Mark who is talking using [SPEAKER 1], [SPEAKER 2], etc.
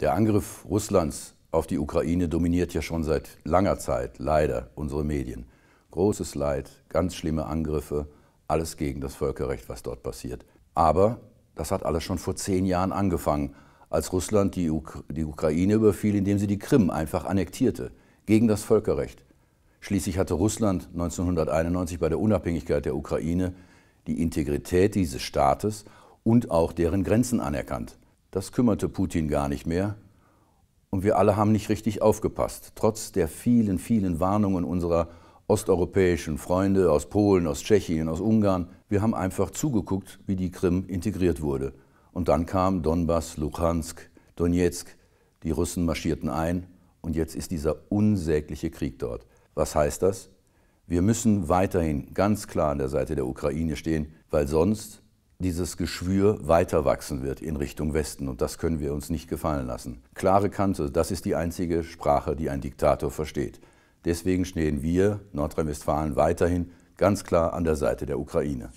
[SPEAKER 1] Der Angriff Russlands auf die Ukraine dominiert ja schon seit langer Zeit leider unsere Medien. Großes Leid, ganz schlimme Angriffe, alles gegen das Völkerrecht, was dort passiert. Aber das hat alles schon vor zehn Jahren angefangen, als Russland die, Uk die Ukraine überfiel, indem sie die Krim einfach annektierte, gegen das Völkerrecht. Schließlich hatte Russland 1991 bei der Unabhängigkeit der Ukraine die Integrität dieses Staates und auch deren Grenzen anerkannt. Das kümmerte Putin gar nicht mehr. Und wir alle haben nicht richtig aufgepasst, trotz der vielen, vielen Warnungen unserer osteuropäischen Freunde aus Polen, aus Tschechien, aus Ungarn. Wir haben einfach zugeguckt, wie die Krim integriert wurde. Und dann kam Donbass, Luhansk, Donetsk. Die Russen marschierten ein und jetzt ist dieser unsägliche Krieg dort. Was heißt das? Wir müssen weiterhin ganz klar an der Seite der Ukraine stehen, weil sonst dieses Geschwür weiter wachsen wird in Richtung Westen. Und das können wir uns nicht gefallen lassen. Klare Kante, das ist die einzige Sprache, die ein Diktator versteht. Deswegen stehen wir, Nordrhein-Westfalen, weiterhin ganz klar an der Seite der Ukraine.